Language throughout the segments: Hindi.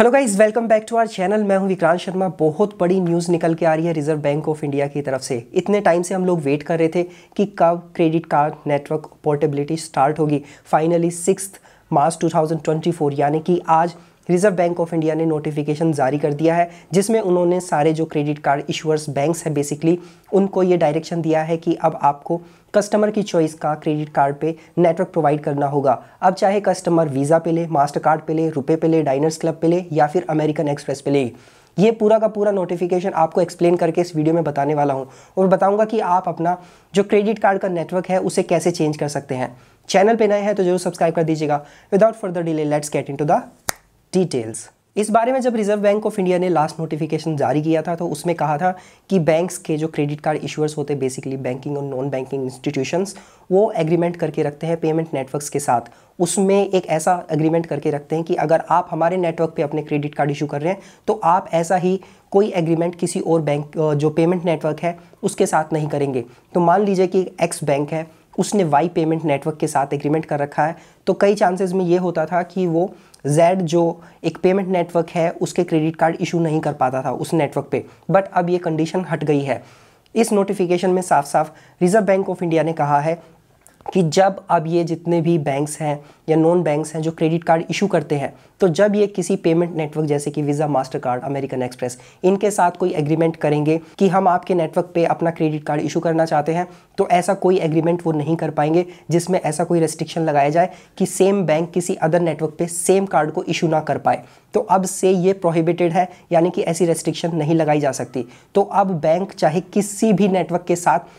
hello guys welcome back to our channel मैं हूं विक्रांत शर्मा बहुत बड़ी न्यूज़ निकल के आ रही है रिजर्व बैंक ऑफ इंडिया की तरफ से इतने टाइम से हम लोग वेट कर रहे थे कि कब credit card network portability start होगी फाइनली सिक्स मार्च 2024 यानी कि आज रिजर्व बैंक ऑफ इंडिया ने नोटिफिकेशन जारी कर दिया है जिसमें उन्होंने सारे जो क्रेडिट कार्ड इशूअर्स बैंक्स हैं बेसिकली उनको ये डायरेक्शन दिया है कि अब आपको कस्टमर की चॉइस का क्रेडिट कार्ड पे नेटवर्क प्रोवाइड करना होगा अब चाहे कस्टमर वीज़ा पे ले मास्टर कार्ड पे ले रुपए पे ले डाइनर्स क्लब पे ले या फिर अमेरिकन एक्सप्रेस पे ले ये पूरा का पूरा नोटिफिकेशन आपको एक्सप्लेन करके इस वीडियो में बताने वाला हूँ और बताऊँगा कि आप अपना जो क्रेडिट कार्ड का नेटवर्क है उसे कैसे चेंज कर सकते हैं चैनल पे नए हैं तो जरूर सब्सक्राइब कर दीजिएगा without further delay let's get into the details इस बारे में जब रिजर्व बैंक ऑफ इंडिया ने लास्ट नोटिफिकेशन जारी किया था तो उसमें कहा था कि बैंक्स के जो क्रेडिट कार्ड इशूअर्स होते हैं बेसिकली बैंकिंग और नॉन बैंकिंग इंस्टीट्यूशंस वो एग्रीमेंट करके रखते हैं पेमेंट नेटवर्क्स के साथ उसमें एक ऐसा एग्रीमेंट करके रखते हैं कि अगर आप हमारे नेटवर्क पे अपने क्रेडिट कार्ड इशू कर रहे हैं तो आप ऐसा ही कोई एग्रीमेंट किसी और बैंक जो पेमेंट नेटवर्क है उसके साथ नहीं करेंगे तो मान लीजिए कि एक्स बैंक है उसने वाई पेमेंट नेटवर्क के साथ एग्रीमेंट कर रखा है तो कई चांसेस में ये होता था कि वो जेड जो एक पेमेंट नेटवर्क है उसके क्रेडिट कार्ड इशू नहीं कर पाता था उस नेटवर्क पे बट अब ये कंडीशन हट गई है इस नोटिफिकेशन में साफ साफ रिजर्व बैंक ऑफ इंडिया ने कहा है कि जब अब ये जितने भी बैंक्स हैं या नॉन बैंक्स हैं जो क्रेडिट कार्ड इशू करते हैं तो जब ये किसी पेमेंट नेटवर्क जैसे कि Visa Mastercard American Express इनके साथ कोई एग्रीमेंट करेंगे कि हम आपके नेटवर्क पे अपना क्रेडिट कार्ड इशू करना चाहते हैं तो ऐसा कोई एग्रीमेंट वो नहीं कर पाएंगे जिसमें ऐसा कोई रेस्ट्रिक्शन लगाया जाए कि सेम बैंक किसी अदर नेटवर्क पर सेम कार्ड को इशू ना कर पाए तो अब से ये प्रोहिबिटेड है यानी कि ऐसी रेस्ट्रिक्शन नहीं लगाई जा सकती तो अब बैंक चाहे किसी भी नेटवर्क के साथ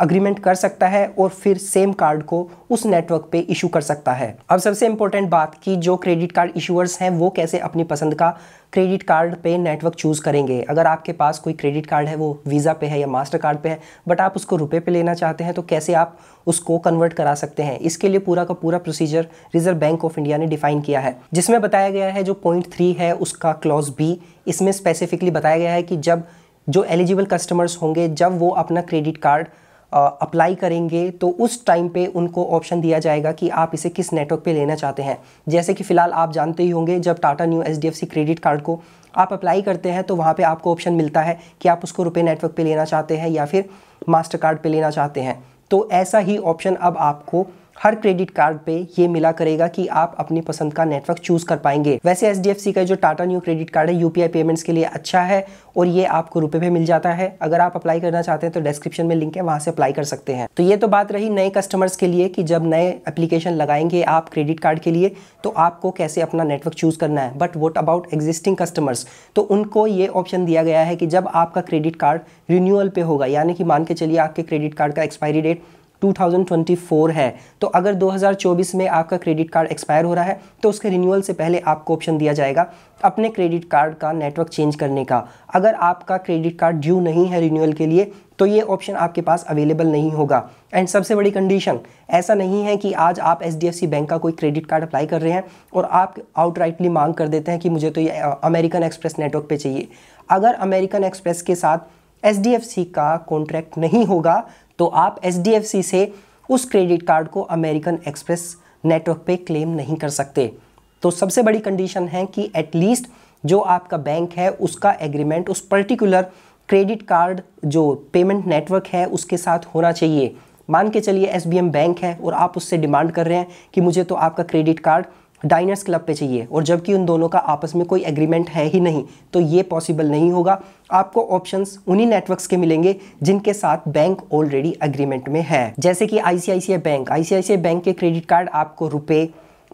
अग्रीमेंट कर सकता है और फिर सेम कार्ड को उस नेटवर्क पे इशू कर सकता है अब सबसे इंपॉर्टेंट बात कि जो क्रेडिट कार्ड इशूअर्स हैं वो कैसे अपनी पसंद का क्रेडिट कार्ड पे नेटवर्क चूज़ करेंगे अगर आपके पास कोई क्रेडिट कार्ड है वो वीज़ा पे है या मास्टर कार्ड पे है बट आप उसको रुपए पे लेना चाहते हैं तो कैसे आप उसको कन्वर्ट करा सकते हैं इसके लिए पूरा का पूरा procedure reserve bank of India ने डिफाइन किया है जिसमें बताया गया है जो पॉइंट थ्री है उसका क्लॉज बी इसमें स्पेसिफिकली बताया गया है कि जब जो एलिजिबल कस्टमर्स होंगे जब वो अपना क्रेडिट कार्ड अप्लाई करेंगे तो उस टाइम पे उनको ऑप्शन दिया जाएगा कि आप इसे किस नेटवर्क पे लेना चाहते हैं जैसे कि फ़िलहाल आप जानते ही होंगे जब Tata Neu H credit card को आप अप्लाई करते हैं तो वहाँ पे आपको ऑप्शन मिलता है कि आप उसको रुपये नेटवर्क पे लेना चाहते हैं या फिर मास्टर कार्ड पर लेना चाहते हैं तो ऐसा ही ऑप्शन अब आपको हर क्रेडिट कार्ड पे ये मिला करेगा कि आप अपनी पसंद का नेटवर्क चूज कर पाएंगे वैसे एच का जो टाटा न्यू क्रेडिट कार्ड है यूपीआई पेमेंट्स के लिए अच्छा है और ये आपको रुपए पे मिल जाता है अगर आप अप्लाई करना चाहते हैं तो डिस्क्रिप्शन में लिंक है वहां से अप्लाई कर सकते हैं तो ये तो बात रही नए कस्टमर्स के लिए कि जब नए एप्लीकेशन लगाएंगे आप क्रेडिट कार्ड के लिए तो आपको कैसे अपना नेटवर्क चूज करना है but what about existing customers तो उनको ये ऑप्शन दिया गया है कि जब आपका क्रेडिट कार्ड रिन्यूअल पे होगा यानी कि मान के चलिए आपके क्रेडिट कार्ड का एक्सपायरी डेट 2024 है तो अगर 2024 में आपका क्रेडिट कार्ड एक्सपायर हो रहा है तो उसके रिन्यूअल से पहले आपको ऑप्शन दिया जाएगा अपने क्रेडिट कार्ड का नेटवर्क चेंज करने का अगर आपका क्रेडिट कार्ड ड्यू नहीं है रिन्यूअल के लिए तो ये ऑप्शन आपके पास अवेलेबल नहीं होगा एंड सबसे बड़ी कंडीशन ऐसा नहीं है कि आज आप एच बैंक का कोई क्रेडिट कार्ड अप्लाई कर रहे हैं और आप आउटराइटली मांग कर देते हैं कि मुझे तो ये अमेरिकन एक्सप्रेस नेटवर्क पर चाहिए अगर अमेरिकन एक्सप्रेस के साथ एच का कॉन्ट्रैक्ट नहीं होगा तो आप एच से उस क्रेडिट कार्ड को अमेरिकन एक्सप्रेस नेटवर्क पे क्लेम नहीं कर सकते तो सबसे बड़ी कंडीशन है कि एटलीस्ट जो आपका बैंक है उसका एग्रीमेंट उस पर्टिकुलर क्रेडिट कार्ड जो पेमेंट नेटवर्क है उसके साथ होना चाहिए मान के चलिए एस बैंक है और आप उससे डिमांड कर रहे हैं कि मुझे तो आपका क्रेडिट कार्ड डाइनर्स क्लब पे चाहिए और जबकि उन दोनों का आपस में कोई एग्रीमेंट है ही नहीं तो ये पॉसिबल नहीं होगा आपको ऑप्शंस उन्हीं नेटवर्क्स के मिलेंगे जिनके साथ बैंक ऑलरेडी एग्रीमेंट में है जैसे कि आईसीआईसीआई बैंक आईसीआईसीआई बैंक के क्रेडिट कार्ड आपको RuPay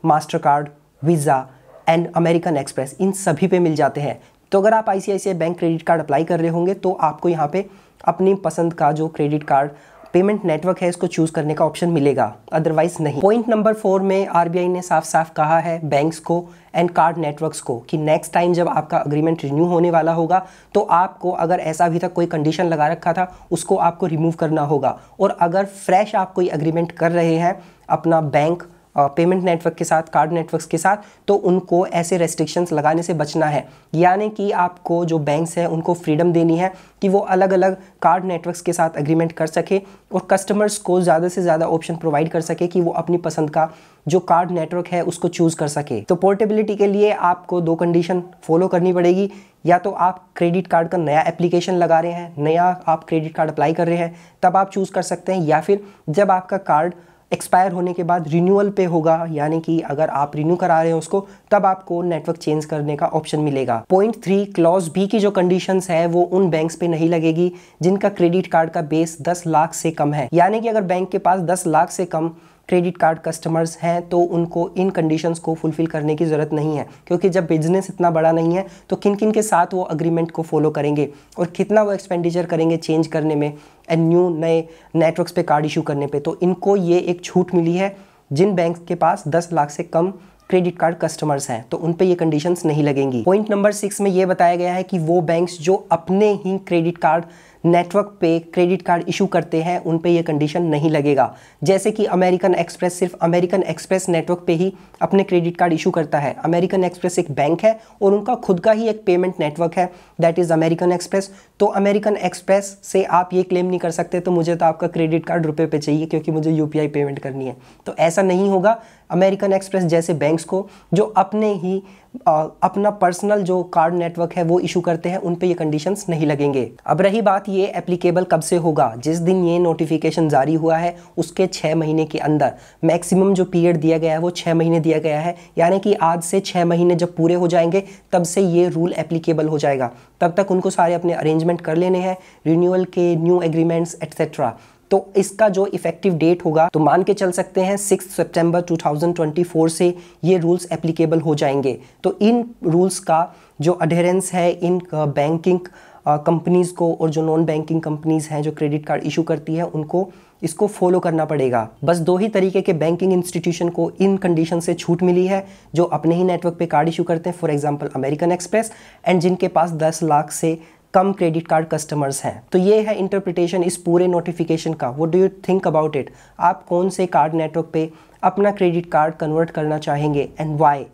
Mastercard Visa and American Express इन सभी पे मिल जाते हैं तो अगर आप I bank credit card apply कर रहे होंगे तो आपको यहाँ पे अपनी पसंद का जो क्रेडिट कार्ड पेमेंट नेटवर्क है इसको चूज करने का ऑप्शन मिलेगा अदरवाइज नहीं पॉइंट नंबर फोर में आरबीआई ने साफ साफ कहा है बैंक्स को एंड कार्ड नेटवर्क्स को कि नेक्स्ट टाइम जब आपका अग्रीमेंट रिन्यू होने वाला होगा तो आपको अगर ऐसा अभी तक कोई कंडीशन लगा रखा था उसको आपको रिमूव करना होगा और अगर फ्रेश आप कोई अग्रीमेंट कर रहे हैं अपना बैंक पेमेंट नेटवर्क के साथ कार्ड नेटवर्क्स के साथ तो उनको ऐसे रेस्ट्रिक्शंस लगाने से बचना है यानी कि आपको जो बैंक्स हैं उनको फ्रीडम देनी है कि वो अलग अलग कार्ड नेटवर्क्स के साथ अग्रीमेंट कर सके और कस्टमर्स को ज़्यादा से ज़्यादा ऑप्शन प्रोवाइड कर सके कि वो अपनी पसंद का जो कार्ड नेटवर्क है उसको चूज़ कर सके तो पोर्टेबिलिटी के लिए आपको दो कंडीशन फॉलो करनी पड़ेगी या तो आप क्रेडिट कार्ड का नया एप्लीकेशन लगा रहे हैं नया आप क्रेडिट कार्ड अप्लाई कर रहे हैं तब आप चूज़ कर सकते हैं या फिर जब आपका कार्ड एक्सपायर होने के बाद रिन्यूअल पे होगा यानी कि अगर आप रिन्यू करा रहे हैं उसको तब आपको नेटवर्क चेंज करने का ऑप्शन मिलेगा पॉइंट थ्री क्लॉज बी की जो कंडीशन है वो उन बैंक पे नहीं लगेगी जिनका क्रेडिट कार्ड का बेस दस लाख से कम है यानी कि अगर बैंक के पास दस लाख से कम क्रेडिट कार्ड कस्टमर्स हैं तो उनको इन कंडीशंस को फुलफिल करने की ज़रूरत नहीं है क्योंकि जब बिजनेस इतना बड़ा नहीं है तो किन किन के साथ वो अग्रीमेंट को फॉलो करेंगे और कितना वो एक्सपेंडिचर करेंगे चेंज करने में एंड न्यू नए नेटवर्क्स पे कार्ड इशू करने पे तो इनको ये एक छूट मिली है जिन बैंक के पास दस लाख से कम क्रेडिट कार्ड कस्टमर्स हैं तो उन पर ये कंडीशंस नहीं लगेंगी पॉइंट नंबर सिक्स में ये बताया गया है कि वो बैंक्स जो अपने ही क्रेडिट कार्ड नेटवर्क पे क्रेडिट कार्ड इशू करते हैं उन पे ये कंडीशन नहीं लगेगा जैसे कि अमेरिकन एक्सप्रेस सिर्फ अमेरिकन एक्सप्रेस नेटवर्क पे ही अपने क्रेडिट कार्ड इशू करता है अमेरिकन एक्सप्रेस एक बैंक है और उनका खुद का ही एक पेमेंट नेटवर्क है दैट इज़ अमेरिकन एक्सप्रेस तो अमेरिकन एक्सप्रेस से आप ये क्लेम नहीं कर सकते तो मुझे तो आपका क्रेडिट कार्ड रुपये पे चाहिए क्योंकि मुझे यू पेमेंट करनी है तो ऐसा नहीं होगा अमेरिकन एक्सप्रेस जैसे बैंक्स को जो अपने ही अपना पर्सनल जो कार्ड नेटवर्क है वो इशू करते हैं उन पे ये कंडीशंस नहीं लगेंगे अब रही बात ये एप्लीकेबल कब से होगा जिस दिन ये नोटिफिकेशन जारी हुआ है उसके छः महीने के अंदर मैक्सिमम जो पीरियड दिया गया है वो छः महीने दिया गया है यानी कि आज से छः महीने जब पूरे हो जाएंगे तब से ये रूल एप्लीकेबल हो जाएगा तब तक उनको सारे अपने अरेंजमेंट कर लेने हैं रिन्यूअल के न्यू एग्रीमेंट्स एट्सेट्रा तो इसका जो इफेक्टिव डेट होगा तो मान के चल सकते हैं सिक्स सितंबर 2024 से ये रूल्स एप्लीकेबल हो जाएंगे तो इन रूल्स का जो अडेरेंस है इन बैंकिंग uh, कंपनीज़ uh, को और जो नॉन बैंकिंग कंपनीज़ हैं जो क्रेडिट कार्ड इशू करती है उनको इसको फॉलो करना पड़ेगा बस दो ही तरीके के बैंकिंग इंस्टीट्यूशन को इन कंडीशन से छूट मिली है जो अपने ही नेटवर्क पे कार्ड इशू करते हैं for example American Express and जिनके पास 10 लाख से कम क्रेडिट कार्ड कस्टमर्स हैं तो ये है इंटरप्रिटेशन इस पूरे नोटिफिकेशन का वो do you think about it आप कौन से कार्ड नेटवर्क पे अपना क्रेडिट कार्ड कन्वर्ट करना चाहेंगे and why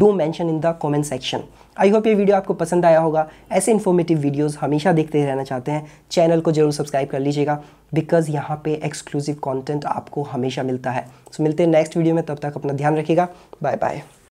do mention in the comment section I hope ये वीडियो आपको पसंद आया होगा ऐसे इन्फॉर्मेटिव वीडियोज़ हमेशा देखते रहना चाहते हैं चैनल को जरूर सब्सक्राइब कर लीजिएगा बिकॉज यहाँ पे एक्सक्लूसिव कॉन्टेंट आपको हमेशा मिलता है सो so, मिलते हैं नेक्स्ट वीडियो में तब तक अपना ध्यान रखिएगा बाय बाय